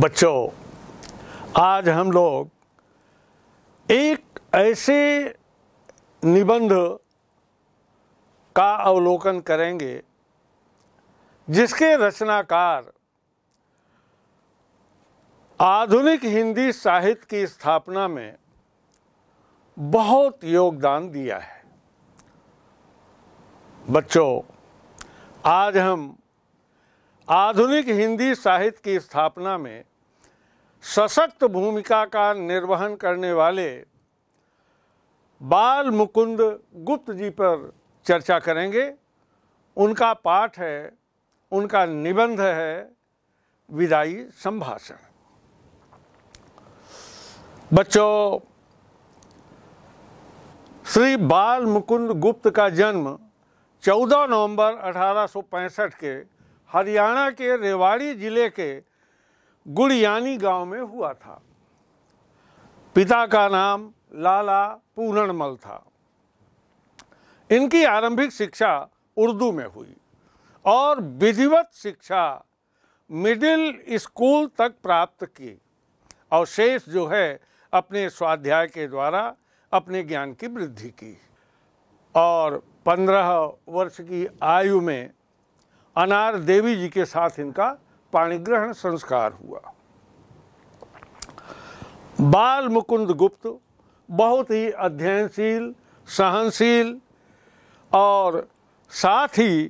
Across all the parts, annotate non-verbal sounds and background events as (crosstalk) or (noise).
बच्चों आज हम लोग एक ऐसे निबंध का अवलोकन करेंगे जिसके रचनाकार आधुनिक हिंदी साहित्य की स्थापना में बहुत योगदान दिया है बच्चों आज हम आधुनिक हिंदी साहित्य की स्थापना में सशक्त भूमिका का निर्वहन करने वाले बाल मुकुंद गुप्त जी पर चर्चा करेंगे उनका पाठ है उनका निबंध है विदाई संभाषण बच्चों श्री बाल मुकुंद गुप्त का जन्म 14 नवंबर 1865 के हरियाणा के रेवाड़ी जिले के गुड़ियानी गांव में हुआ था पिता का नाम लाला पूरणमल था इनकी आरंभिक शिक्षा उर्दू में हुई और विधिवत शिक्षा मिडिल स्कूल तक प्राप्त की और शेष जो है अपने स्वाध्याय के द्वारा अपने ज्ञान की वृद्धि की और पंद्रह वर्ष की आयु में अनार देवी जी के साथ इनका पाणिग्रहण संस्कार हुआ बाल मुकुंद गुप्त बहुत ही अध्ययनशील सहनशील और साथ ही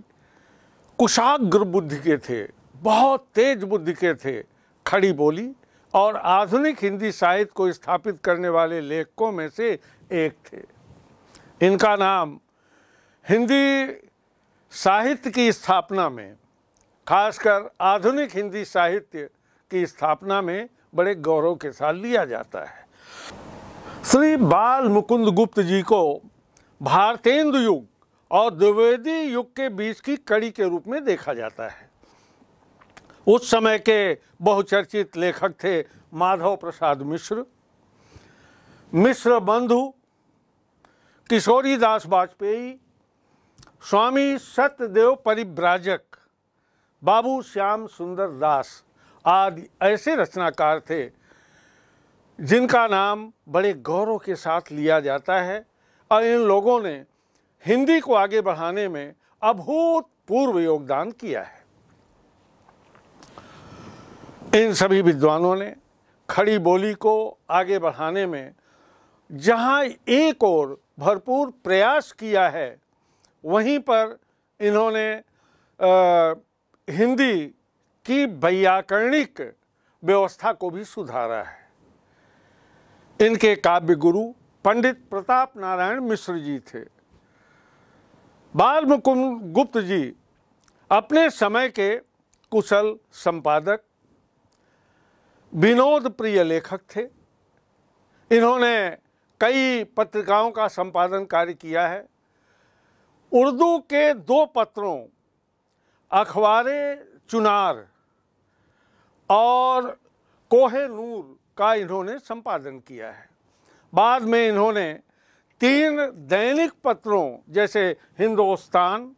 कुशाग्र बुद्धि के थे बहुत तेज बुद्धि के थे खड़ी बोली और आधुनिक हिंदी साहित्य को स्थापित करने वाले लेखकों में से एक थे इनका नाम हिंदी साहित्य की स्थापना में खासकर आधुनिक हिंदी साहित्य की स्थापना में बड़े गौरव के साथ लिया जाता है श्री बाल मुकुंद गुप्त जी को भारतेंदु युग और द्विवेदी युग के बीच की कड़ी के रूप में देखा जाता है उस समय के बहुचर्चित लेखक थे माधव प्रसाद मिश्र मिश्र बंधु किशोरी दास वाजपेयी स्वामी सत्यदेव परिव्राजक बाबू श्याम सुंदर दास आदि ऐसे रचनाकार थे जिनका नाम बड़े गौरव के साथ लिया जाता है और इन लोगों ने हिंदी को आगे बढ़ाने में अभूतपूर्व योगदान किया है इन सभी विद्वानों ने खड़ी बोली को आगे बढ़ाने में जहाँ एक और भरपूर प्रयास किया है वहीं पर इन्होंने आ, हिंदी की व्याकरणिक व्यवस्था को भी सुधारा है इनके काव्य गुरु पंडित प्रताप नारायण मिश्र जी थे बाल गुप्त जी अपने समय के कुशल संपादक विनोद प्रिय लेखक थे इन्होंने कई पत्रिकाओं का संपादन कार्य किया है उर्दू के दो पत्रों अखबार चुनार और कोहे नूर का इन्होंने संपादन किया है बाद में इन्होंने तीन दैनिक पत्रों जैसे हिंदुस्तान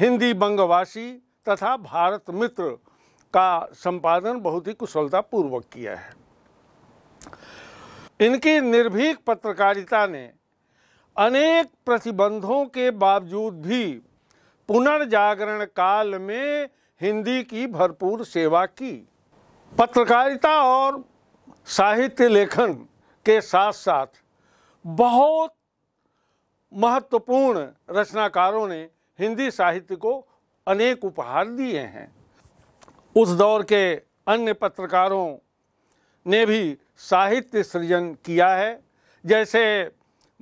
हिंदी बंगवासी तथा भारत मित्र का संपादन बहुत ही कुशलतापूर्वक किया है इनकी निर्भीक पत्रकारिता ने अनेक प्रतिबंधों के बावजूद भी पुनर्जागरण काल में हिंदी की भरपूर सेवा की पत्रकारिता और साहित्य लेखन के साथ साथ बहुत महत्वपूर्ण रचनाकारों ने हिंदी साहित्य को अनेक उपहार दिए हैं उस दौर के अन्य पत्रकारों ने भी साहित्य सृजन किया है जैसे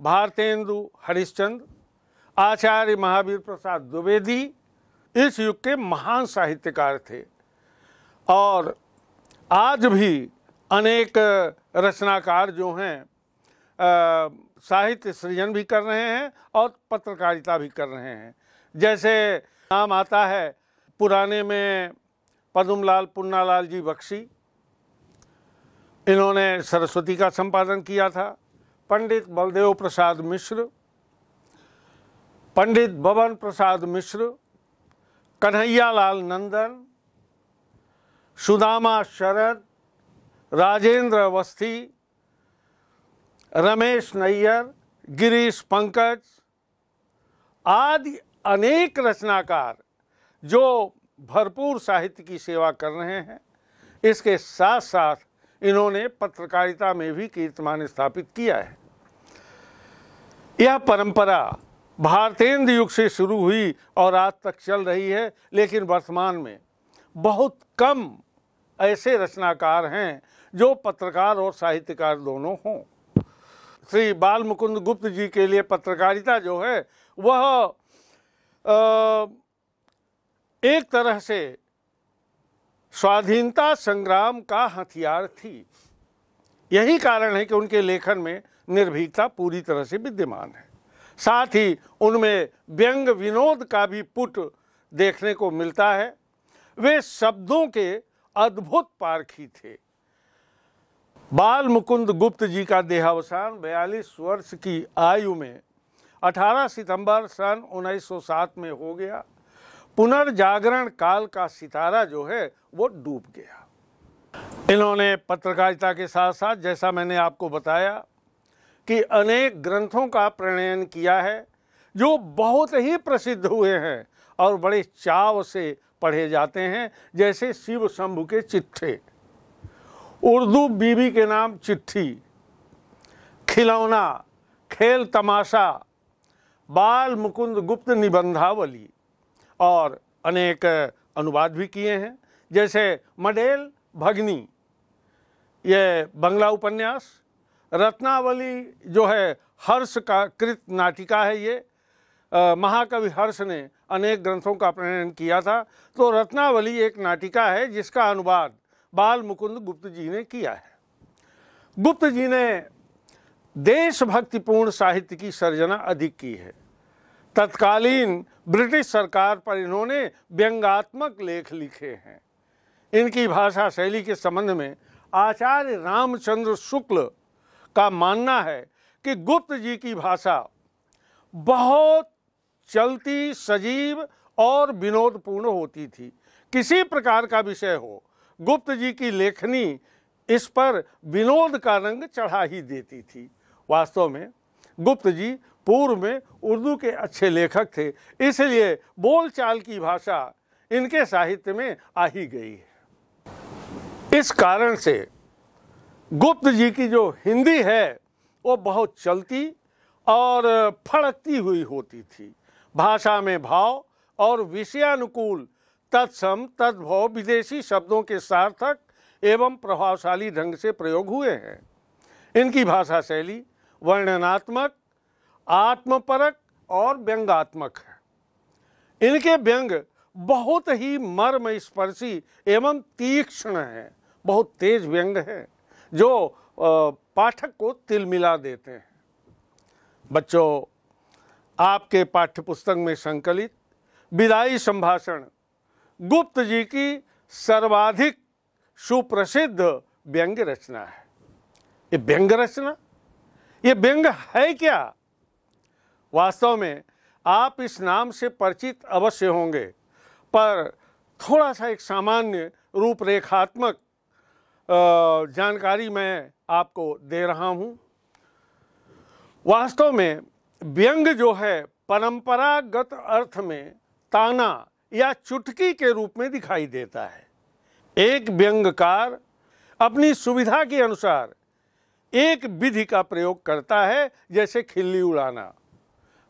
भारतेंदु हरिश्चंद आचार्य महावीर प्रसाद द्विवेदी इस युग के महान साहित्यकार थे और आज भी अनेक रचनाकार जो हैं साहित्य सृजन भी कर रहे हैं और पत्रकारिता भी कर रहे हैं जैसे नाम आता है पुराने में पदुमलाल पुन्नालाल जी बख्शी इन्होंने सरस्वती का संपादन किया था पंडित बलदेव प्रसाद मिश्र पंडित भवन प्रसाद मिश्र कन्हैयालाल नंदन सुदामा शरद राजेंद्र अवस्थी रमेश नैयर गिरीश पंकज आदि अनेक रचनाकार जो भरपूर साहित्य की सेवा कर रहे हैं इसके साथ साथ इन्होंने पत्रकारिता में भी कीर्तिमान स्थापित किया है यह परंपरा भारतेंद्र युग से शुरू हुई और आज तक चल रही है लेकिन वर्तमान में बहुत कम ऐसे रचनाकार हैं जो पत्रकार और साहित्यकार दोनों हों श्री बाल मुकुंद गुप्त जी के लिए पत्रकारिता जो है वह एक तरह से स्वाधीनता संग्राम का हथियार थी यही कारण है कि उनके लेखन में निर्भीकता पूरी तरह से विद्यमान है साथ ही उनमें व्यंग विनोद का भी पुट देखने को मिलता है वे शब्दों के अद्भुत पारखी थे बाल मुकुंद गुप्त जी का देहावसान 42 वर्ष की आयु में 18 सितंबर सन 1907 में हो गया पुनर्जागरण काल का सितारा जो है वो डूब गया इन्होंने पत्रकारिता के साथ साथ जैसा मैंने आपको बताया कि अनेक ग्रंथों का प्रणयन किया है जो बहुत ही प्रसिद्ध हुए हैं और बड़े चाव से पढ़े जाते हैं जैसे शिव शंभु के चिट्ठे उर्दू बीबी के नाम चिट्ठी खिलौना खेल तमाशा बाल मुकुंद गुप्त निबंधावली और अनेक अनुवाद भी किए हैं जैसे मडेल भगनी ये बंगला उपन्यास रत्नावली जो है हर्ष का कृत नाटिका है ये महाकवि हर्ष ने अनेक ग्रंथों का प्रणयन किया था तो रत्नावली एक नाटिका है जिसका अनुवाद बाल मुकुंद गुप्त जी ने किया है गुप्त जी ने देशभक्तिपूर्ण साहित्य की सर्जना अधिक की है तत्कालीन ब्रिटिश सरकार पर इन्होंने व्यंगात्मक लेख लिखे हैं इनकी भाषा शैली के संबंध में आचार्य रामचंद्र शुक्ल का मानना है कि गुप्त जी की भाषा बहुत चलती सजीव और विनोदपूर्ण होती थी किसी प्रकार का विषय हो गुप्त जी की लेखनी इस पर विनोद का रंग चढ़ा ही देती थी वास्तव में गुप्त जी पूर्व में उर्दू के अच्छे लेखक थे इसलिए बोलचाल की भाषा इनके साहित्य में आ ही गई है इस कारण से गुप्त जी की जो हिंदी है वो बहुत चलती और फड़कती हुई होती थी भाषा में भाव और विषयानुकूल तत्सम तद्भव विदेशी शब्दों के सार्थक एवं प्रभावशाली ढंग से प्रयोग हुए हैं इनकी भाषा शैली वर्णनात्मक आत्मपरक और व्यंगात्मक है इनके व्यंग बहुत ही मर्म स्पर्शी एवं तीक्ष्ण हैं बहुत तेज व्यंग है जो पाठक को तिलमिला देते हैं बच्चों आपके पाठ्यपुस्तक में संकलित विदाई संभाषण गुप्त जी की सर्वाधिक सुप्रसिद्ध व्यंग्य रचना है ये व्यंग रचना ये व्यंग है क्या वास्तव में आप इस नाम से परिचित अवश्य होंगे पर थोड़ा सा एक सामान्य रूपरेखात्मक जानकारी मैं आपको दे रहा हूँ वास्तव में व्यंग जो है परंपरागत अर्थ में ताना या चुटकी के रूप में दिखाई देता है एक व्यंगकार अपनी सुविधा के अनुसार एक विधि का प्रयोग करता है जैसे खिल्ली उड़ाना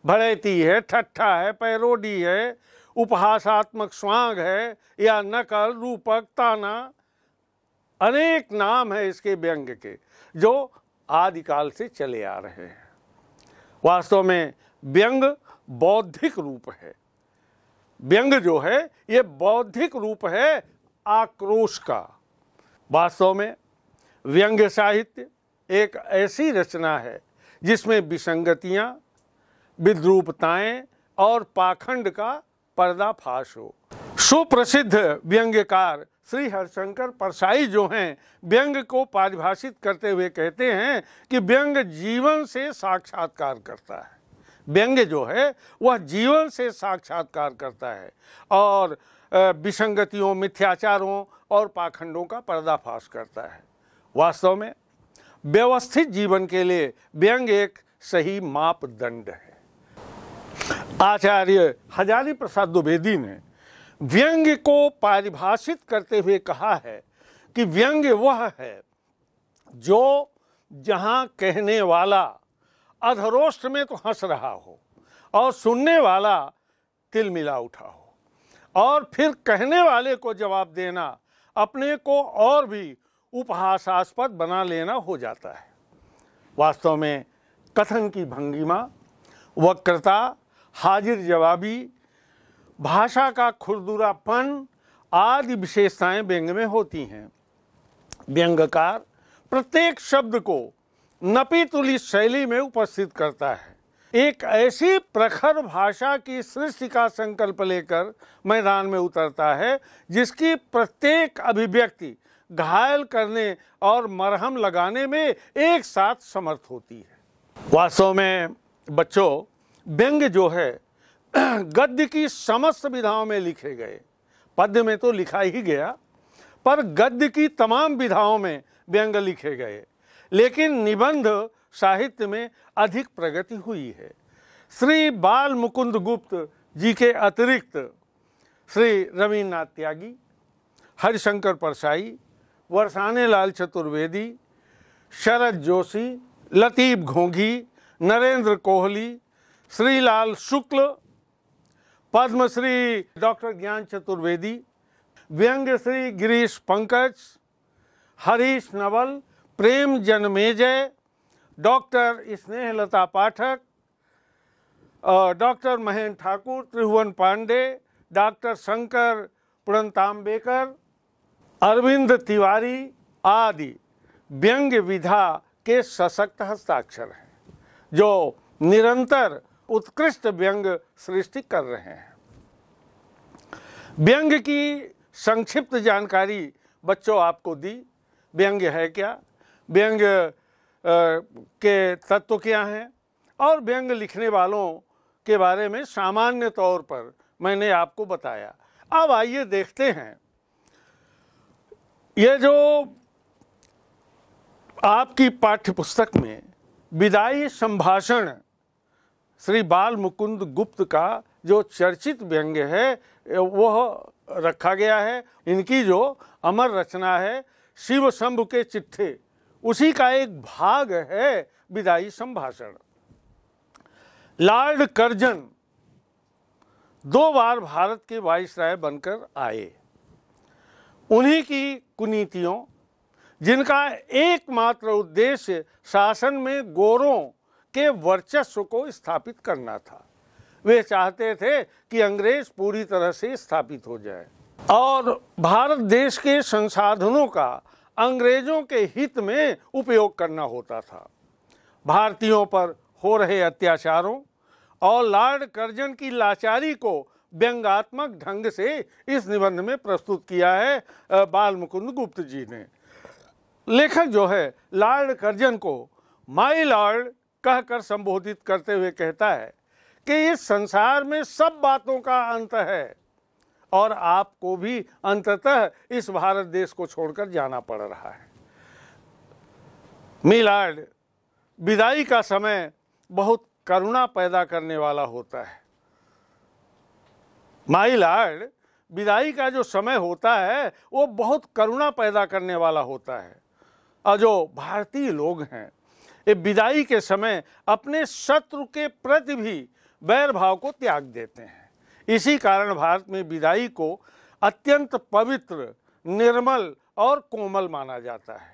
भड़ैती है ठट्ठा है पैरोडी है उपहासात्मक स्वांग है या नकल रूपक ताना अनेक नाम है इसके व्यंग के जो आदिकाल से चले आ रहे हैं वास्तव में व्यंग बौद्धिक रूप है व्यंग जो है ये बौद्धिक रूप है आक्रोश का वास्तव में व्यंग्य साहित्य एक ऐसी रचना है जिसमें विसंगतियाँ विद्रूपताएं और पाखंड का पर्दाफाश हो सुप्रसिद्ध व्यंग्यकार श्री हरशंकर परसाई जो हैं व्यंग को पारिभाषित करते हुए कहते हैं कि व्यंग जीवन से साक्षात्कार करता है व्यंग्य जो है वह जीवन से साक्षात्कार करता है और विसंगतियों मिथ्याचारों और पाखंडों का पर्दाफाश करता है वास्तव में व्यवस्थित जीवन के लिए व्यंग एक सही मापदंड है आचार्य हजारी प्रसाद द्विवेदी ने व्यंग को पारिभाषित करते हुए कहा है कि व्यंग वह है जो जहाँ कहने वाला अधरोष्ट में तो हंस रहा हो और सुनने वाला तिल मिला उठा हो और फिर कहने वाले को जवाब देना अपने को और भी उपहासास्पद बना लेना हो जाता है वास्तव में कथन की भंगिमा वक्रता हाजिर जवाबी भाषा का खुरदुरापन आदि विशेषताएं व्यंग में होती हैं व्यंगकार प्रत्येक शब्द को नपी शैली में उपस्थित करता है एक ऐसी प्रखर भाषा की सृष्टि का संकल्प लेकर मैदान में उतरता है जिसकी प्रत्येक अभिव्यक्ति घायल करने और मरहम लगाने में एक साथ समर्थ होती है वास्तव में बच्चों व्यंग जो है (clears throat) गद्य की समस्त विधाओं में लिखे गए पद्य में तो लिखा ही गया पर गद्य की तमाम विधाओं में व्यंग लिखे गए लेकिन निबंध साहित्य में अधिक प्रगति हुई है श्री बाल मुकुंद गुप्त जी के अतिरिक्त श्री रविनाथ त्यागी हरिशंकर परसाई वर्षाने लाल चतुर्वेदी शरद जोशी लतीफ घोंघी Narendra Kohli Shrilal Shukla Padmashri doctor Gyan Chaturvedi Shri Girish Pankaj Harish Naval Prem Janmejay doctor Snehlata Pathak doctor Mahendra Thakur Tribhuvan Pandey doctor Shankar Puntambekar Arvind Tiwari आदि व्यंग्य विधा के सशक्त हस्ताक्षर हैं जो निरंतर उत्कृष्ट व्यंग सृष्टि कर रहे हैं व्यंग की संक्षिप्त जानकारी बच्चों आपको दी व्यंग है क्या व्यंग के तत्व क्या हैं और व्यंग लिखने वालों के बारे में सामान्य तौर पर मैंने आपको बताया अब आइए देखते हैं ये जो आपकी पाठ्य पुस्तक में विदाई संभाषण श्री बाल मुकुंद गुप्त का जो चर्चित व्यंग्य है वह रखा गया है इनकी जो अमर रचना है शिव शंभ के चिट्ठे उसी का एक भाग है विदाई संभाषण लॉर्ड कर्जन दो बार भारत के वायसराय बनकर आए उन्हीं की कुनीतियों जिनका एकमात्र उद्देश्य शासन में गोरों के वर्चस्व को स्थापित करना था वे चाहते थे कि अंग्रेज पूरी तरह से स्थापित हो जाए और भारत देश के संसाधनों का अंग्रेजों के हित में उपयोग करना होता था भारतीयों पर हो रहे अत्याचारों और लॉर्ड कर्जन की लाचारी को व्यंगात्मक ढंग से इस निबंध में प्रस्तुत किया है बाल मुकुंद गुप्त जी ने लेखक जो है लॉर्ड कर्जन को माई लॉर्ड कहकर संबोधित करते हुए कहता है कि इस संसार में सब बातों का अंत है और आपको भी अंततः इस भारत देश को छोड़कर जाना पड़ रहा है मिलाड विदाई का समय बहुत करुणा पैदा करने वाला होता है माई लाड विदाई का जो समय होता है वो बहुत करुणा पैदा करने वाला होता है और जो भारतीय लोग हैं ये विदाई के समय अपने शत्रु के प्रति भी वैर भाव को त्याग देते हैं इसी कारण भारत में विदाई को अत्यंत पवित्र निर्मल और कोमल माना जाता है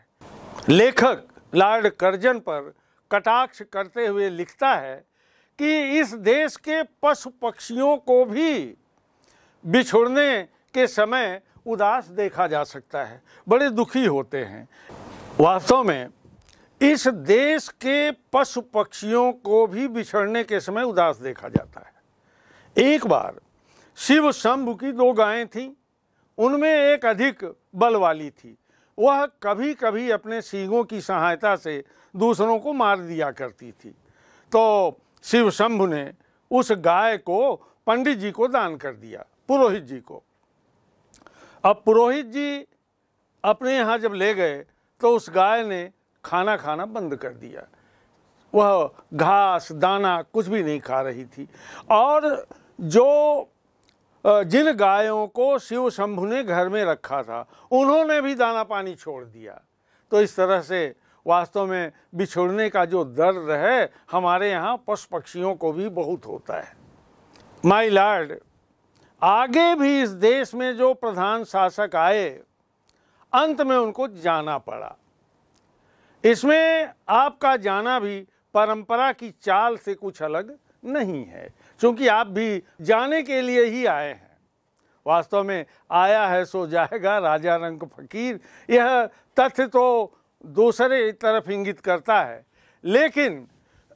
लेखक लॉर्ड कर्जन पर कटाक्ष करते हुए लिखता है कि इस देश के पशु पक्षियों को भी बिछोड़ने के समय उदास देखा जा सकता है बड़े दुखी होते हैं वास्तव में इस देश के पशु पक्षियों को भी बिछड़ने के समय उदास देखा जाता है एक बार शिव शंभु की दो गायें थीं उनमें एक अधिक बल वाली थी वह कभी कभी अपने सींगों की सहायता से दूसरों को मार दिया करती थी तो शिव शंभु ने उस गाय को पंडित जी को दान कर दिया पुरोहित जी को अब पुरोहित जी अपने यहाँ जब ले गए तो उस गाय ने खाना खाना बंद कर दिया वह घास दाना कुछ भी नहीं खा रही थी और जो जिन गायों को शिव शंभु ने घर में रखा था उन्होंने भी दाना पानी छोड़ दिया तो इस तरह से वास्तव में बिछोड़ने का जो दर्द है हमारे यहाँ पशु पक्षियों को भी बहुत होता है माई लॉर्ड आगे भी इस देश में जो प्रधान शासक आए अंत में उनको जाना पड़ा इसमें आपका जाना भी परंपरा की चाल से कुछ अलग नहीं है क्योंकि आप भी जाने के लिए ही आए हैं वास्तव में आया है सो जाएगा राजा रंग फकीर यह तथ्य तो दूसरे तरफ इंगित करता है लेकिन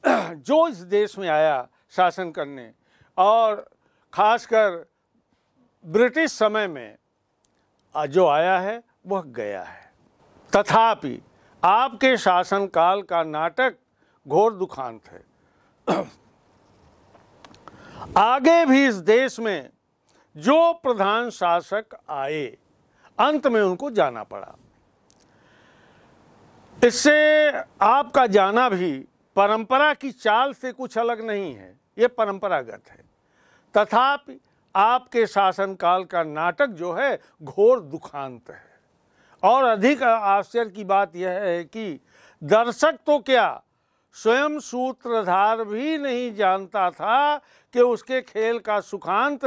(clears throat) जो इस देश में आया शासन करने और खासकर ब्रिटिश समय में जो आया है वह गया है तथापि आपके शासनकाल का नाटक घोर दुखांत है आगे भी इस देश में जो प्रधान शासक आए अंत में उनको जाना पड़ा इससे आपका जाना भी परंपरा की चाल से कुछ अलग नहीं है ये परंपरागत है तथापि आपके शासनकाल का नाटक जो है घोर दुखांत है और अधिक आश्चर्य की बात यह है कि दर्शक तो क्या स्वयं सूत्रधार भी नहीं जानता था कि उसके खेल का सुखांत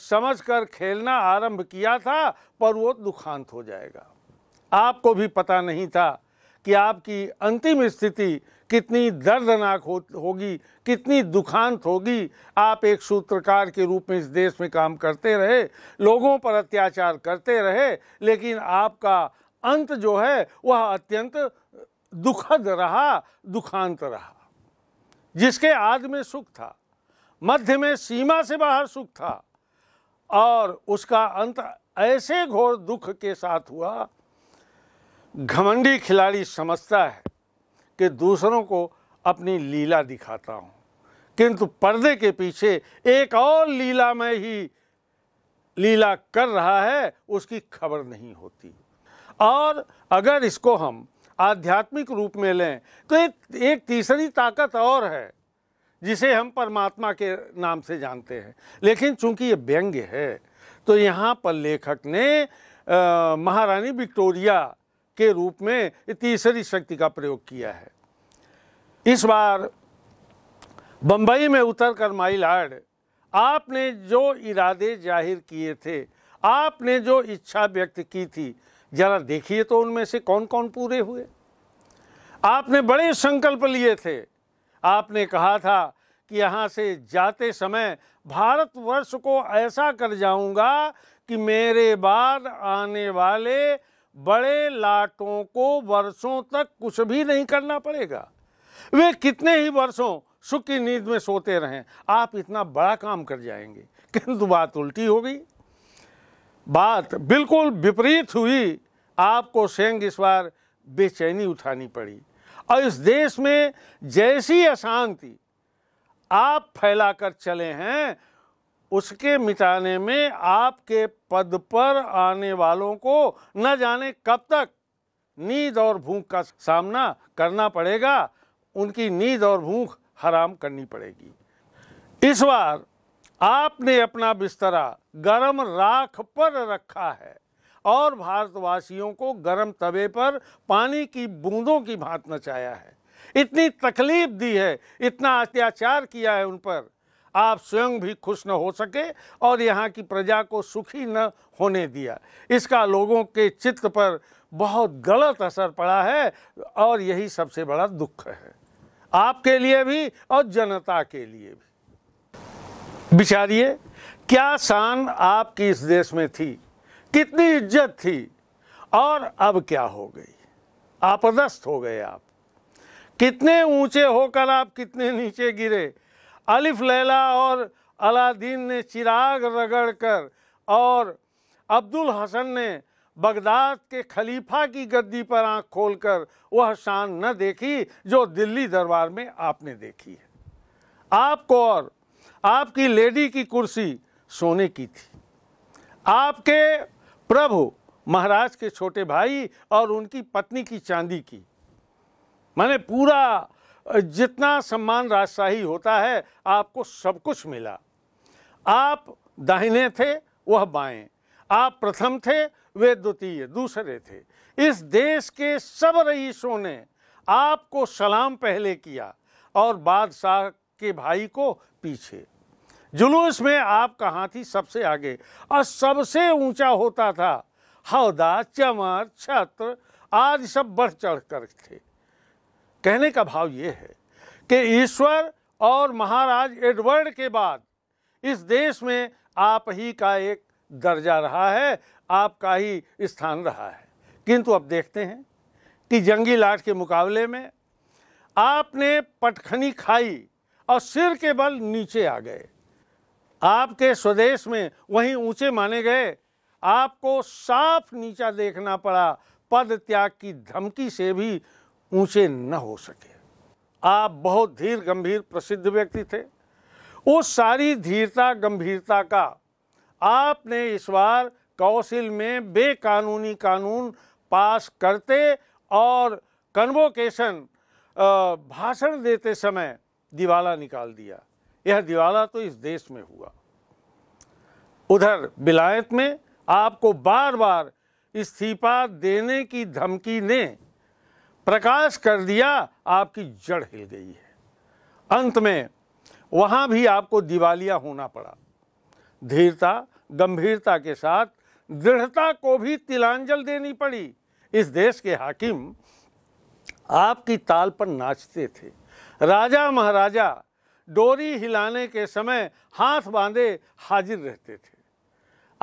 समझ कर खेलना आरंभ किया था पर वो दुखांत हो जाएगा आपको भी पता नहीं था कि आपकी अंतिम स्थिति कितनी दर्दनाक हो होगी कितनी दुखांत होगी आप एक सूत्रकार के रूप में इस देश में काम करते रहे लोगों पर अत्याचार करते रहे लेकिन आपका अंत जो है वह अत्यंत दुखद रहा दुखांत रहा जिसके आद में सुख था मध्य में सीमा से बाहर सुख था और उसका अंत ऐसे घोर दुख के साथ हुआ घमंडी खिलाड़ी समझता है कि दूसरों को अपनी लीला दिखाता हूँ किंतु पर्दे के पीछे एक और लीला में ही लीला कर रहा है उसकी खबर नहीं होती और अगर इसको हम आध्यात्मिक रूप में लें तो एक एक तीसरी ताकत और है जिसे हम परमात्मा के नाम से जानते हैं लेकिन चूंकि ये व्यंग्य है तो यहाँ पर लेखक ने महारानी विक्टोरिया के रूप में तीसरी शक्ति का प्रयोग किया है इस बार बम्बई में उतर कर माई लाड आपने जो इरादे जाहिर किए थे आपने जो इच्छा व्यक्त की थी जरा देखिए तो उनमें से कौन कौन पूरे हुए आपने बड़े संकल्प लिए थे आपने कहा था कि यहाँ से जाते समय भारतवर्ष को ऐसा कर जाऊंगा कि मेरे बाद आने वाले बड़े लाटों को वर्षों तक कुछ भी नहीं करना पड़ेगा वे कितने ही वर्षों सुख की नींद में सोते रहे आप इतना बड़ा काम कर जाएंगे किंतु बात उल्टी हो गई बात बिल्कुल विपरीत हुई आपको सेंग इस बार बेचैनी उठानी पड़ी और इस देश में जैसी अशांति आप फैलाकर चले हैं उसके मिटाने में आपके पद पर आने वालों को न जाने कब तक नींद और भूख का सामना करना पड़ेगा उनकी नींद और भूख हराम करनी पड़ेगी इस बार आपने अपना बिस्तरा गर्म राख पर रखा है और भारतवासियों को गर्म तवे पर पानी की बूंदों की भांत नचाया है इतनी तकलीफ दी है इतना अत्याचार किया है उन पर आप स्वयं भी खुश न हो सके और यहाँ की प्रजा को सुखी न होने दिया इसका लोगों के चित्त पर बहुत गलत असर पड़ा है और यही सबसे बड़ा दुख है आपके लिए भी और जनता के लिए भी विचारिए क्या शान आपकी इस देश में थी कितनी इज्जत थी और अब क्या हो गई आपदस्त हो गए आप कितने ऊंचे होकर आप कितने नीचे गिरे अलिफ लैला और अलादीन ने चिराग रगड़ कर और अब्दुल हसन ने बगदाद के खलीफा की गद्दी पर आंख खोलकर वह शान न देखी जो दिल्ली दरबार में आपने देखी है आपको और आपकी लेडी की कुर्सी सोने की थी आपके प्रभु महाराज के छोटे भाई और उनकी पत्नी की चांदी की मैंने पूरा जितना सम्मान राजशाही होता है आपको सब कुछ मिला आप दाहिने थे वह बाएं आप प्रथम थे वे द्वितीय दूसरे थे इस देश के सब रईसों ने आपको सलाम पहले किया और बादशाह के भाई को पीछे जुलूस में आप कहाँ थी सबसे आगे और सबसे ऊंचा होता था हौदा चमर छत्र आज सब बढ़ चढ़ कर थे कहने का भाव ये है कि ईश्वर और महाराज एडवर्ड के बाद इस देश में आप ही का एक दर्जा रहा है आपका ही स्थान रहा है किंतु अब देखते हैं कि जंगी लाट के मुकाबले में आपने पटखनी खाई और सिर के बल नीचे आ गए आपके स्वदेश में वहीं ऊंचे माने गए आपको साफ नीचा देखना पड़ा पद त्याग की धमकी से भी ऊंचे न हो सके आप बहुत धीर गंभीर प्रसिद्ध व्यक्ति थे उस सारी धीरता गंभीरता का आपने इस बार कौशल में बेकानूनी कानून पास करते और कन्वोकेशन भाषण देते समय दिवाला निकाल दिया यह दिवाला तो इस देश में हुआ उधर बिलायत में आपको बार बार इस्तीफा देने की धमकी ने प्रकाश कर दिया आपकी जड़ हिल गई है अंत में वहाँ भी आपको दिवालिया होना पड़ा धीरता गंभीरता के साथ दृढ़ता को भी तिलांजल देनी पड़ी इस देश के हाकिम आपकी ताल पर नाचते थे राजा महाराजा डोरी हिलाने के समय हाथ बांधे हाजिर रहते थे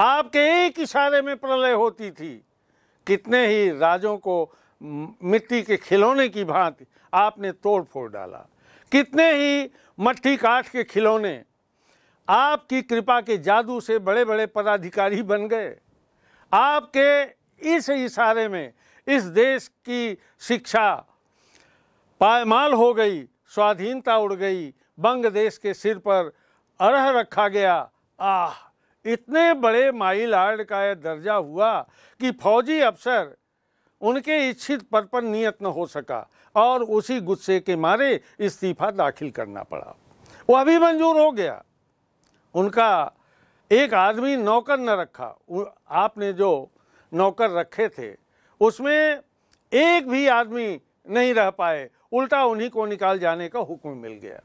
आपके एक इशारे में प्रलय होती थी कितने ही राजों को मिट्टी के खिलौने की भांति आपने तोड़ फोड़ डाला कितने ही मट्टी काठ के खिलौने आपकी कृपा के जादू से बड़े बड़े पदाधिकारी बन गए आपके इस इशारे में इस देश की शिक्षा पायमाल हो गई स्वाधीनता उड़ गई बंग देश के सिर पर अरह रखा गया आह इतने बड़े माइल आर्ड का यह दर्जा हुआ कि फौजी अफसर उनके इच्छित पद पर नियत न हो सका और उसी गुस्से के मारे इस्तीफा दाखिल करना पड़ा वो अभी मंजूर हो गया उनका एक आदमी नौकर न रखा आपने जो नौकर रखे थे उसमें एक भी आदमी नहीं रह पाए उल्टा उन्हीं को निकाल जाने का हुक्म मिल गया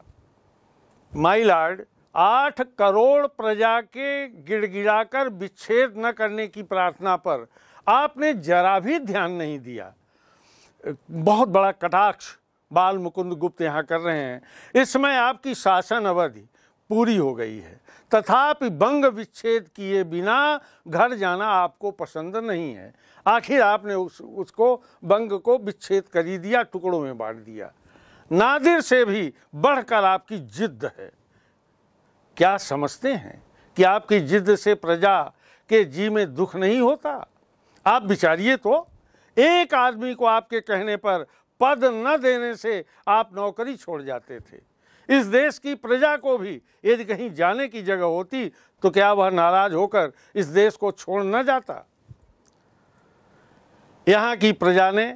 माई लार्ड आठ करोड़ प्रजा के गिड़गिड़ाकर विच्छेद न करने की प्रार्थना पर आपने जरा भी ध्यान नहीं दिया बहुत बड़ा कटाक्ष बाल मुकुंद गुप्त यहाँ कर रहे हैं इस समय आपकी शासन अवधि पूरी हो गई है तथापि बंग विच्छेद किए बिना घर जाना आपको पसंद नहीं है आखिर आपने उस उसको बंग को विच्छेद कर ही दिया टुकड़ों में बांट दिया नादिर से भी बढ़कर आपकी जिद्द है क्या समझते हैं कि आपकी जिद्द से प्रजा के जी में दुख नहीं होता आप विचारिए तो एक आदमी को आपके कहने पर पद न देने से आप नौकरी छोड़ जाते थे इस देश की प्रजा को भी यदि कहीं जाने की जगह होती तो क्या वह नाराज होकर इस देश को छोड़ न जाता यहां की प्रजा ने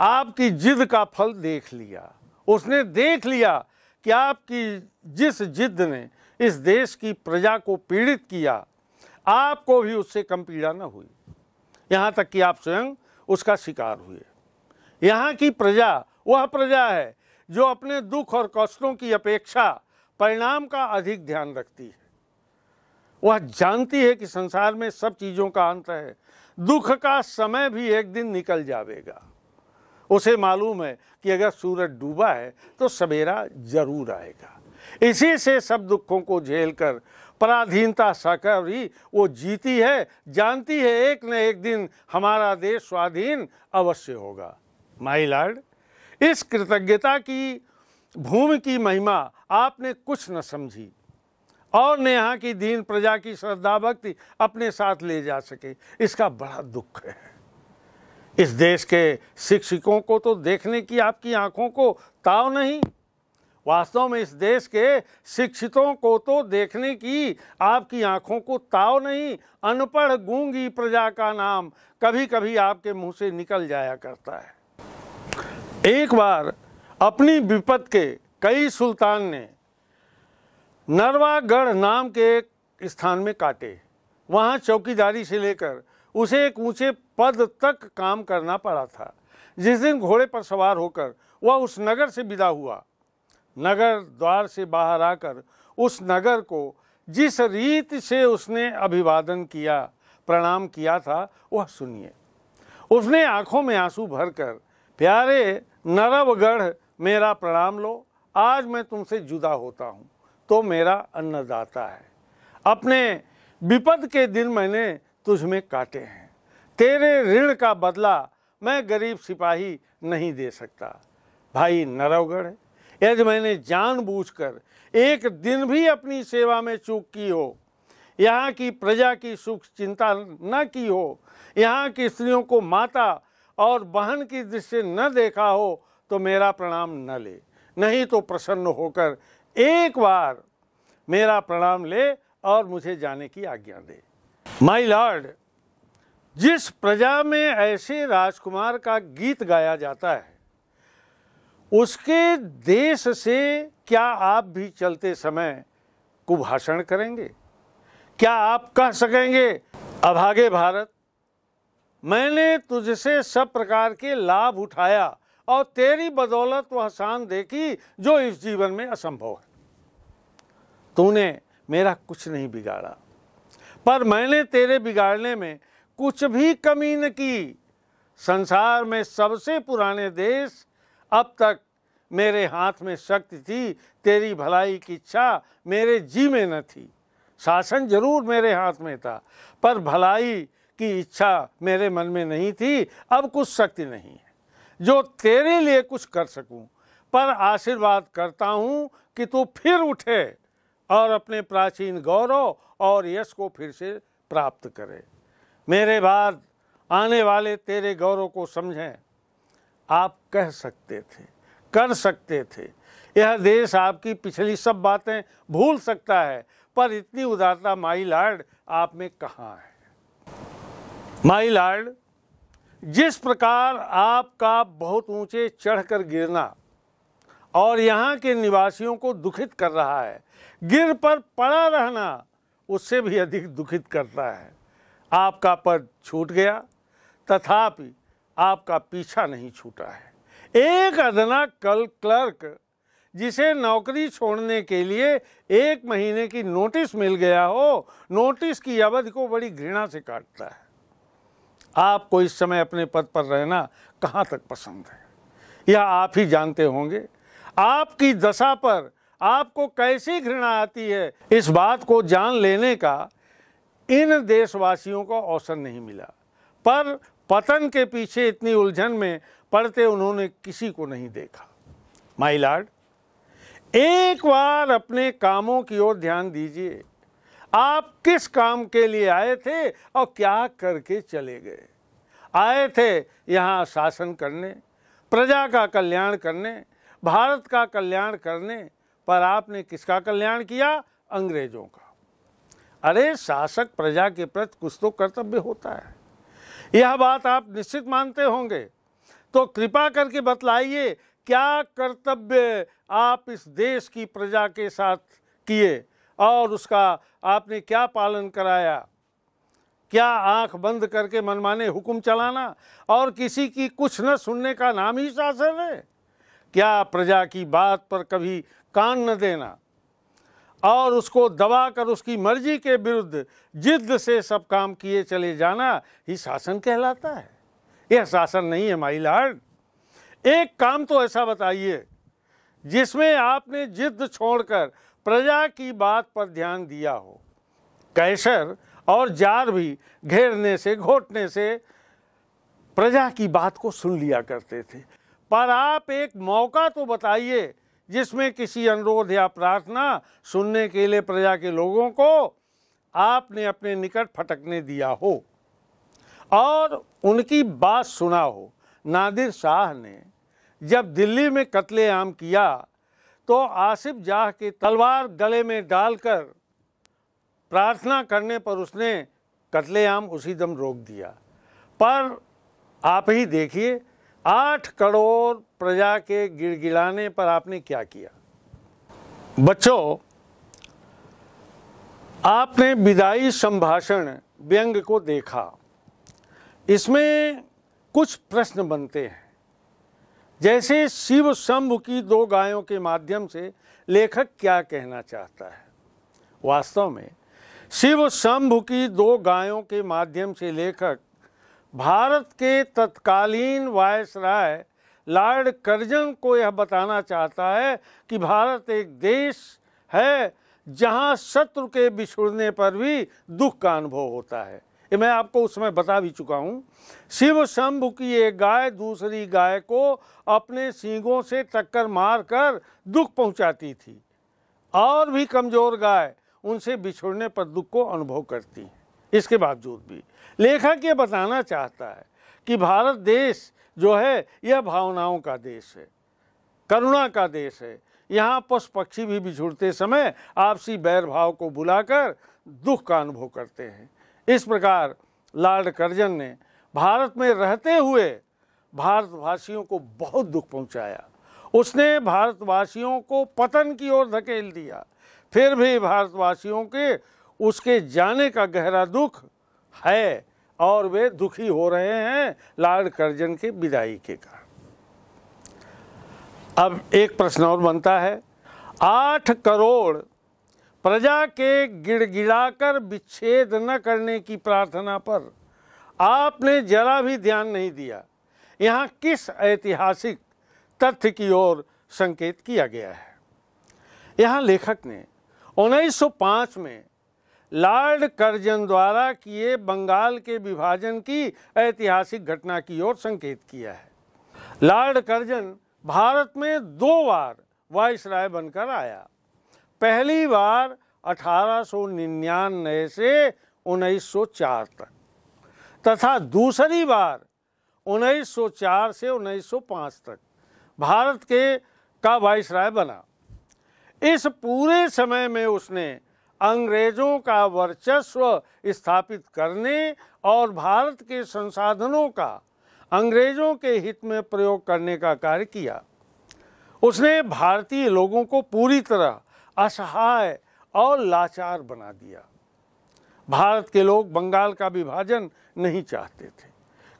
आपकी जिद का फल देख लिया उसने देख लिया कि आपकी जिस जिद ने इस देश की प्रजा को पीड़ित किया आपको भी उससे कम पीड़ा न हुई यहां तक कि आप स्वयं उसका शिकार हुए यहां की प्रजा वह प्रजा है जो अपने दुख और कष्टों की अपेक्षा परिणाम का अधिक ध्यान रखती है वह जानती है कि संसार में सब चीज़ों का अंत है दुख का समय भी एक दिन निकल जाएगा उसे मालूम है कि अगर सूरज डूबा है तो सवेरा जरूर आएगा इसी से सब दुखों को झेल कर पराधीनता ही वो जीती है जानती है एक न एक दिन हमारा देश स्वाधीन अवश्य होगा माई लाड़ इस कृतज्ञता की भूमि की महिमा आपने कुछ न समझी और न यहाँ की दीन प्रजा की श्रद्धा भक्ति अपने साथ ले जा सके इसका बड़ा दुख है इस देश के शिक्षकों को तो देखने की आपकी आंखों को ताव नहीं वास्तव में इस देश के शिक्षितों को तो देखने की आपकी आंखों को ताव नहीं अनपढ़ गूंगी प्रजा का नाम कभी कभी आपके मुंह से निकल जाया करता है एक बार अपनी विपत के कई सुल्तान ने नरवागढ़ नाम के एक स्थान में काटे वहाँ चौकीदारी से लेकर उसे एक ऊंचे पद तक काम करना पड़ा था जिस दिन घोड़े पर सवार होकर वह उस नगर से विदा हुआ नगर द्वार से बाहर आकर उस नगर को जिस रीत से उसने अभिवादन किया प्रणाम किया था वह सुनिए उसने आंखों में आंसू भरकर प्यारे नरवगढ़ मेरा प्रणाम लो आज मैं तुमसे जुदा होता हूँ तो मेरा अन्नदाता है अपने विपद के दिन मैंने तुझ में काटे हैं तेरे ऋण का बदला मैं गरीब सिपाही नहीं दे सकता भाई नरवगढ़ यदि मैंने जानबूझकर एक दिन भी अपनी सेवा में चूक की हो यहाँ की प्रजा की सुख चिंता न की हो यहाँ की स्त्रियों को माता और बहन की दृष्टि न देखा हो तो मेरा प्रणाम न ले नहीं तो प्रसन्न होकर एक बार मेरा प्रणाम ले और मुझे जाने की आज्ञा दे माई लॉर्ड जिस प्रजा में ऐसे राजकुमार का गीत गाया जाता है उसके देश से क्या आप भी चलते समय कुभाषण करेंगे क्या आप कह सकेंगे अभागे भारत मैंने तुझसे सब प्रकार के लाभ उठाया और तेरी बदौलत वह शान देखी जो इस जीवन में असंभव है तूने मेरा कुछ नहीं बिगाड़ा पर मैंने तेरे बिगाड़ने में कुछ भी कमी न की संसार में सबसे पुराने देश अब तक मेरे हाथ में शक्ति थी तेरी भलाई की इच्छा मेरे जी में न थी शासन जरूर मेरे हाथ में था पर भलाई की इच्छा मेरे मन में नहीं थी अब कुछ शक्ति नहीं है जो तेरे लिए कुछ कर सकूं पर आशीर्वाद करता हूं कि तू फिर उठे और अपने प्राचीन गौरव और यश को फिर से प्राप्त करे मेरे बाद आने वाले तेरे गौरव को समझें आप कह सकते थे कर सकते थे यह देश आपकी पिछली सब बातें भूल सकता है पर इतनी उदारता माई लाड आप में कहाँ है माई लार्ड जिस प्रकार आपका बहुत ऊंचे चढ़कर गिरना और यहाँ के निवासियों को दुखित कर रहा है गिर पर पड़ा रहना उससे भी अधिक दुखित करता है आपका पद छूट गया तथापि आपका पीछा नहीं छूटा है एक अदना कल क्लर्क जिसे नौकरी छोड़ने के लिए एक महीने की नोटिस मिल गया हो नोटिस की अवधि को बड़ी घृणा से काटता है आपको इस समय अपने पद पर रहना कहाँ तक पसंद है यह आप ही जानते होंगे आपकी दशा पर आपको कैसी घृणा आती है इस बात को जान लेने का इन देशवासियों को अवसर नहीं मिला पर पतन के पीछे इतनी उलझन में पड़ते उन्होंने किसी को नहीं देखा माई लाड एक बार अपने कामों की ओर ध्यान दीजिए आप किस काम के लिए आए थे और क्या करके चले गए आए थे यहाँ शासन करने प्रजा का कल्याण करने भारत का कल्याण करने पर आपने किसका कल्याण किया अंग्रेजों का अरे शासक प्रजा के प्रति कुछ तो कर्तव्य होता है यह बात आप निश्चित मानते होंगे तो कृपा करके बतलाइए क्या कर्तव्य आप इस देश की प्रजा के साथ किए और उसका आपने क्या पालन कराया क्या आंख बंद करके मनमाने हुक्म चलाना और किसी की कुछ न सुनने का नाम ही शासन है क्या प्रजा की बात पर कभी कान न देना और उसको दबा कर उसकी मर्जी के विरुद्ध जिद्द से सब काम किए चले जाना ही शासन कहलाता है यह शासन नहीं है माई लार्ड एक काम तो ऐसा बताइए जिसमें आपने जिद्द छोड़कर प्रजा की बात पर ध्यान दिया हो कैसर और जार भी घेरने से घोटने से प्रजा की बात को सुन लिया करते थे पर आप एक मौका तो बताइए जिसमें किसी अनुरोध या प्रार्थना सुनने के लिए प्रजा के लोगों को आपने अपने निकट फटकने दिया हो और उनकी बात सुना हो नादिर शाह ने जब दिल्ली में कत्लेआम किया तो आसिफ जाह की तलवार गले में डालकर प्रार्थना करने पर उसने कतलेआम उसी दम रोक दिया पर आप ही देखिए आठ करोड़ प्रजा के गिड़गिड़ाने पर आपने क्या किया बच्चों आपने विदाई संभाषण व्यंग को देखा इसमें कुछ प्रश्न बनते हैं जैसे शिव शंभ की दो गायों के माध्यम से लेखक क्या कहना चाहता है वास्तव में शिव शंभ की दो गायों के माध्यम से लेखक भारत के तत्कालीन वायसराय लॉर्ड कर्जन को यह बताना चाहता है कि भारत एक देश है जहां शत्रु के बिछुड़ने पर भी दुख का अनुभव होता है ये मैं आपको उस समय बता भी चुका हूँ शिव शंभु की एक गाय दूसरी गाय को अपने सींगों से टक्कर मारकर दुख पहुँचाती थी और भी कमज़ोर गाय उनसे बिछड़ने पर दुख को अनुभव करती है इसके बावजूद भी लेखक ये बताना चाहता है कि भारत देश जो है यह भावनाओं का देश है करुणा का देश है यहाँ पशु पक्षी भी बिछुड़ते समय आपसी बैर भाव को बुलाकर दुख का अनुभव करते हैं इस प्रकार लॉर्ड कर्जन ने भारत में रहते हुए भारतवासियों को बहुत दुख पहुंचाया उसने भारतवासियों को पतन की ओर धकेल दिया फिर भी भारतवासियों के उसके जाने का गहरा दुख है और वे दुखी हो रहे हैं लॉर्ड कर्जन के विदाई के कारण अब एक प्रश्न और बनता है आठ करोड़ प्रजा के गिड़गिड़ाकर विच्छेद न करने की प्रार्थना पर आपने जरा भी ध्यान नहीं दिया यहाँ किस ऐतिहासिक तथ्य की ओर संकेत किया गया है यहाँ लेखक ने 1905 में लॉर्ड कर्जन द्वारा किए बंगाल के विभाजन की ऐतिहासिक घटना की ओर संकेत किया है लॉर्ड कर्जन भारत में दो बार वाइसराय बनकर आया पहली बार 1899 से 1904 तक तथा दूसरी बार 1904 से 1905 तक भारत के का वाइसराय बना इस पूरे समय में उसने अंग्रेजों का वर्चस्व स्थापित करने और भारत के संसाधनों का अंग्रेजों के हित में प्रयोग करने का कार्य किया उसने भारतीय लोगों को पूरी तरह असहाय और लाचार बना दिया भारत के लोग बंगाल का विभाजन नहीं चाहते थे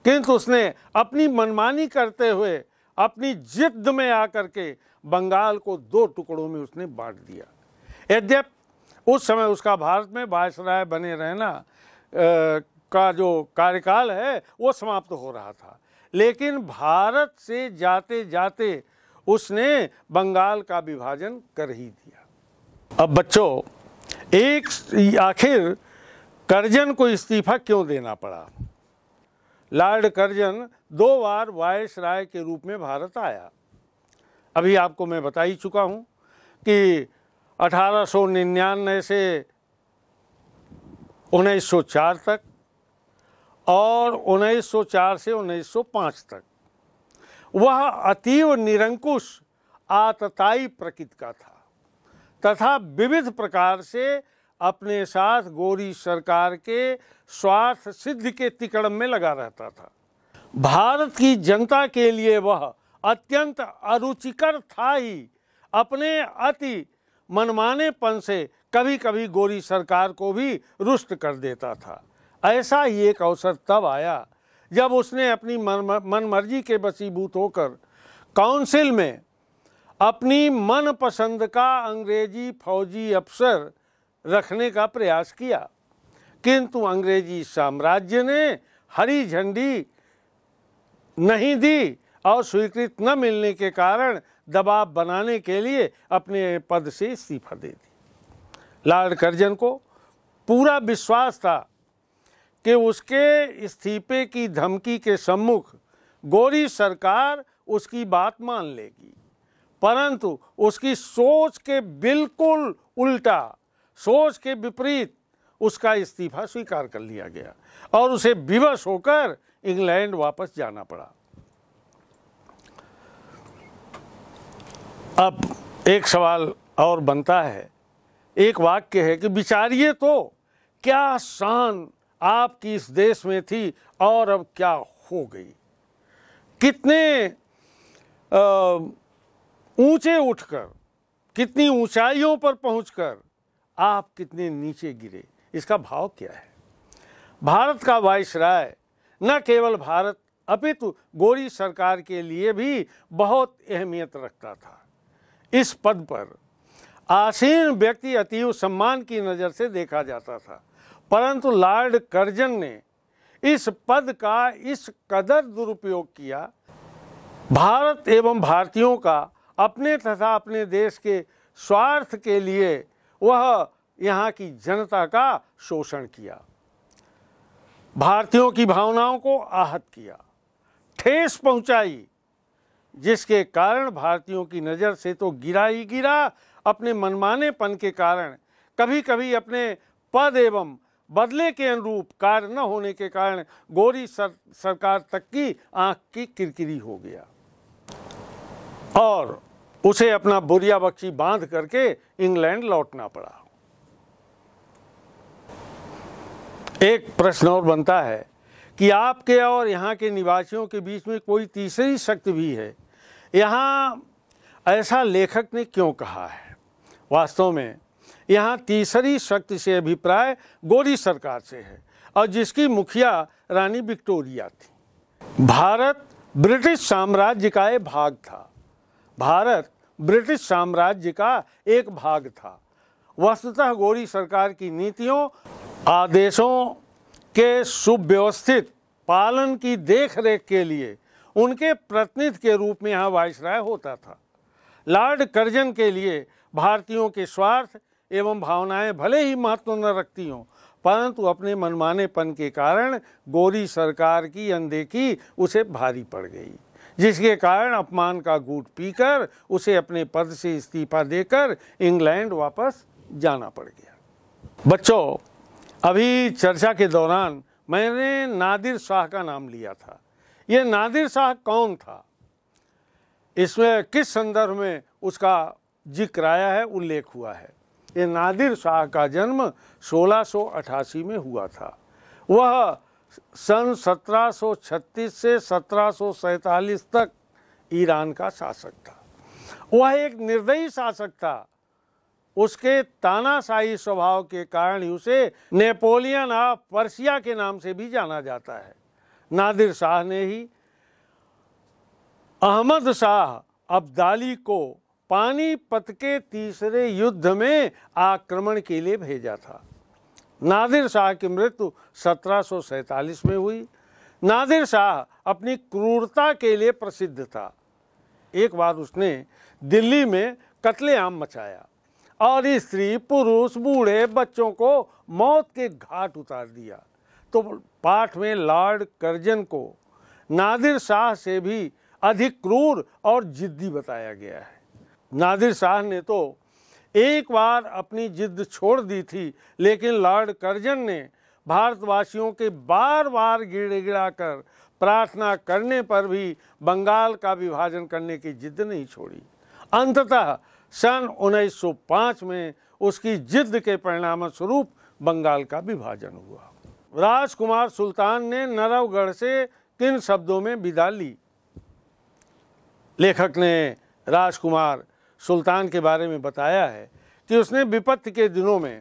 किंतु उसने अपनी मनमानी करते हुए अपनी जिद्द में आकर के बंगाल को दो टुकड़ों में उसने बांट दिया यद्यप उस समय उसका भारत में वायसराय बने रहना आ, का जो कार्यकाल है वो समाप्त हो रहा था लेकिन भारत से जाते जाते उसने बंगाल का विभाजन कर ही दिया अब बच्चों एक आखिर करजन को इस्तीफा क्यों देना पड़ा लॉर्ड करजन दो बार वायस राय के रूप में भारत आया अभी आपको मैं बता ही चुका हूँ कि 1899 से 1904 तक और 1904 से 1905 तक वह अतीव निरंकुश आतताई प्रकृति का था तथा विविध प्रकार से अपने साथ गोरी सरकार के स्वार्थ सिद्धि के तिकड़म में लगा रहता था भारत की जनता के लिए वह अत्यंत अरुचिकर था ही अपने अति मनमानेपन से कभी कभी गोरी सरकार को भी रुष्ट कर देता था ऐसा ही एक अवसर तब आया जब उसने अपनी मन मनमर्जी के बसीबूत होकर काउंसिल में अपनी मनपसंद का अंग्रेजी फौजी अफसर रखने का प्रयास किया किंतु अंग्रेजी साम्राज्य ने हरी झंडी नहीं दी और स्वीकृत न मिलने के कारण दबाव बनाने के लिए अपने पद से इस्तीफा दे दी लॉर्ड कर्जन को पूरा विश्वास था कि उसके इस्तीफे की धमकी के सम्मुख गोरी सरकार उसकी बात मान लेगी परंतु उसकी सोच के बिल्कुल उल्टा सोच के विपरीत उसका इस्तीफा स्वीकार कर लिया गया और उसे विवश होकर इंग्लैंड वापस जाना पड़ा अब एक सवाल और बनता है एक वाक्य है कि विचारिए तो क्या शान आपकी इस देश में थी और अब क्या हो गई कितने आ, ऊंचे उठकर कितनी ऊंचाइयों पर पहुंचकर आप कितने नीचे गिरे इसका भाव क्या है भारत का राय न केवल भारत अपितु गोरी सरकार के लिए भी बहुत अहमियत रखता था इस पद पर आसीन व्यक्ति अतीव सम्मान की नज़र से देखा जाता था परंतु लॉर्ड कर्जन ने इस पद का इस कदर दुरुपयोग किया भारत एवं भारतीयों का अपने तथा अपने देश के स्वार्थ के लिए वह यहाँ की जनता का शोषण किया भारतीयों की भावनाओं को आहत किया ठेस पहुंचाई जिसके कारण भारतीयों की नज़र से तो गिरा ही गिरा अपने मनमानेपन के कारण कभी कभी अपने पद एवं बदले के अनुरूप कार्य न होने के कारण गोरी सर, सरकार तक की आंख की किरकिरी हो गया और उसे अपना बोरिया बख्शी बांध करके इंग्लैंड लौटना पड़ा एक प्रश्न और बनता है कि आपके और यहाँ के निवासियों के बीच में कोई तीसरी शक्ति भी है यहाँ ऐसा लेखक ने क्यों कहा है वास्तव में यहाँ तीसरी शक्ति से अभिप्राय गोरी सरकार से है और जिसकी मुखिया रानी विक्टोरिया थी भारत ब्रिटिश साम्राज्य का एक भाग था भारत ब्रिटिश साम्राज्य का एक भाग था वस्तुतः गोरी सरकार की नीतियों आदेशों के सुव्यवस्थित पालन की देखरेख के लिए उनके प्रतिनिधि के रूप में यहाँ वायसराय होता था लॉर्ड कर्जन के लिए भारतीयों के स्वार्थ एवं भावनाएं भले ही महत्व न रखती हों परंतु अपने मनमानेपन के कारण गोरी सरकार की अनदेखी उसे भारी पड़ गई जिसके कारण अपमान का घूट पीकर उसे अपने पद से इस्तीफा देकर इंग्लैंड वापस जाना पड़ गया बच्चों अभी चर्चा के दौरान मैंने नादिर शाह का नाम लिया था ये नादिर शाह कौन था इसमें किस संदर्भ में उसका जिक्र आया है उल्लेख हुआ है ये नादिर शाह का जन्म 1688 में हुआ था वह सन 1736 से सत्रह तक ईरान का शासक था वह एक निर्दयी शासक था उसके तानाशाही स्वभाव के कारण ही उसे नेपोलियन ऑफ पर्सिया के नाम से भी जाना जाता है नादिर शाह ने ही अहमद शाह अब्दाली को पानीपत के तीसरे युद्ध में आक्रमण के लिए भेजा था नादिर शाह की मृत्यु सत्रह में हुई नादिर शाह अपनी क्रूरता के लिए प्रसिद्ध था एक बार उसने दिल्ली में कत्लेआम मचाया और स्त्री पुरुष बूढ़े बच्चों को मौत के घाट उतार दिया तो पाठ में लॉर्ड कर्जन को नादिर शाह से भी अधिक क्रूर और जिद्दी बताया गया है नादिर शाह ने तो एक बार अपनी जिद छोड़ दी थी लेकिन लॉर्ड कर्जन ने भारतवासियों के बार बार गिड़ कर प्रार्थना करने पर भी बंगाल का विभाजन करने की जिद नहीं छोड़ी अंततः सन 1905 में उसकी जिद के परिणाम स्वरूप बंगाल का विभाजन हुआ राजकुमार सुल्तान ने नरवगढ़ से किन शब्दों में विदा ली लेखक ने राजकुमार सुल्तान के बारे में बताया है कि उसने विपत्ति के दिनों में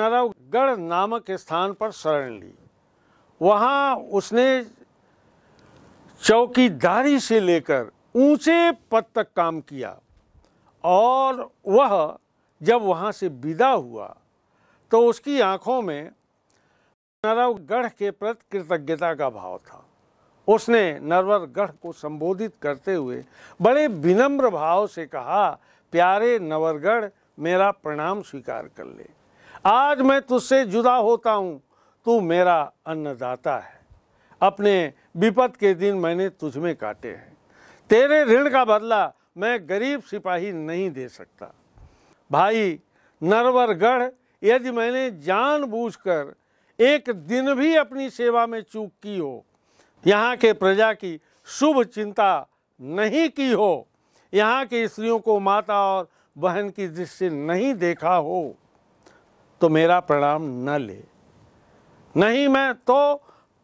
नरावगढ़ नामक स्थान पर शरण ली वहाँ उसने चौकीदारी से लेकर ऊंचे पद तक काम किया और वह जब वहाँ से विदा हुआ तो उसकी आंखों में नरावगढ़ के प्रति कृतज्ञता का भाव था उसने नरवरगढ़ को संबोधित करते हुए बड़े विनम्र भाव से कहा प्यारे नवरगढ़ मेरा प्रणाम स्वीकार कर ले आज मैं तुझसे जुदा होता हूँ तू मेरा अन्नदाता है अपने विपद के दिन मैंने तुझ में काटे हैं तेरे ऋण का बदला मैं गरीब सिपाही नहीं दे सकता भाई नरवरगढ़ यदि मैंने जानबूझकर एक दिन भी अपनी सेवा में चूक की हो यहाँ के प्रजा की शुभ चिंता नहीं की हो यहाँ की स्त्रियों को माता और बहन की दृष्टि नहीं देखा हो तो मेरा प्रणाम न ले नहीं मैं तो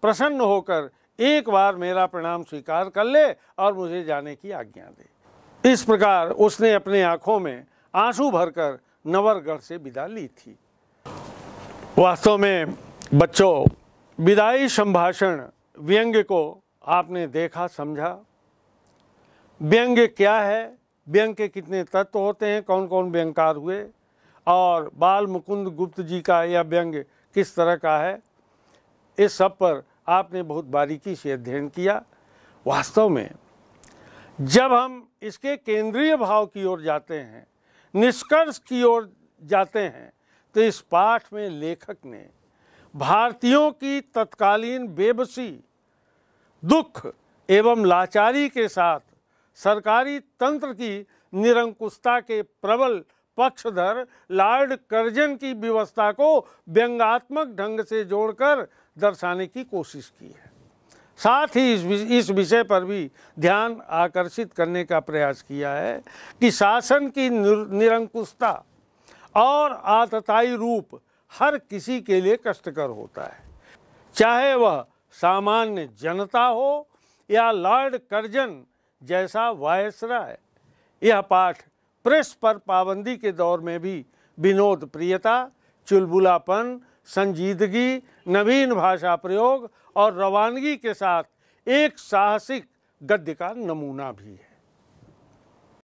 प्रसन्न होकर एक बार मेरा प्रणाम स्वीकार कर ले और मुझे जाने की आज्ञा दे इस प्रकार उसने अपने आंखों में आंसू भरकर नवरगढ़ से विदा ली थी वास्तव में बच्चों विदाई संभाषण व्यंग्य को आपने देखा समझा व्यंग्य क्या है व्यंग के कितने तत्व होते हैं कौन कौन व्यंकार हुए और बाल मुकुंद गुप्त जी का यह व्यंग्य किस तरह का है इस सब पर आपने बहुत बारीकी से अध्ययन किया वास्तव में जब हम इसके केंद्रीय भाव की ओर जाते हैं निष्कर्ष की ओर जाते हैं तो इस पाठ में लेखक ने भारतीयों की तत्कालीन बेबसी दुख एवं लाचारी के साथ सरकारी तंत्र की निरंकुशता के प्रबल पक्षधर लॉर्ड कर्जन की व्यवस्था को व्यंगात्मक ढंग से जोड़कर दर्शाने की कोशिश की है साथ ही इस विषय पर भी ध्यान आकर्षित करने का प्रयास किया है कि शासन की निरंकुशता और आतताई रूप हर किसी के लिए कष्टकर होता है चाहे वह सामान्य जनता हो या लॉर्ड कर्जन जैसा वायसराय यह पाठ प्रेस पर पाबंदी के दौर में भी विनोद प्रियता चुलबुलापन संजीदगी नवीन भाषा प्रयोग और रवानगी के साथ एक साहसिक गद्य का नमूना भी है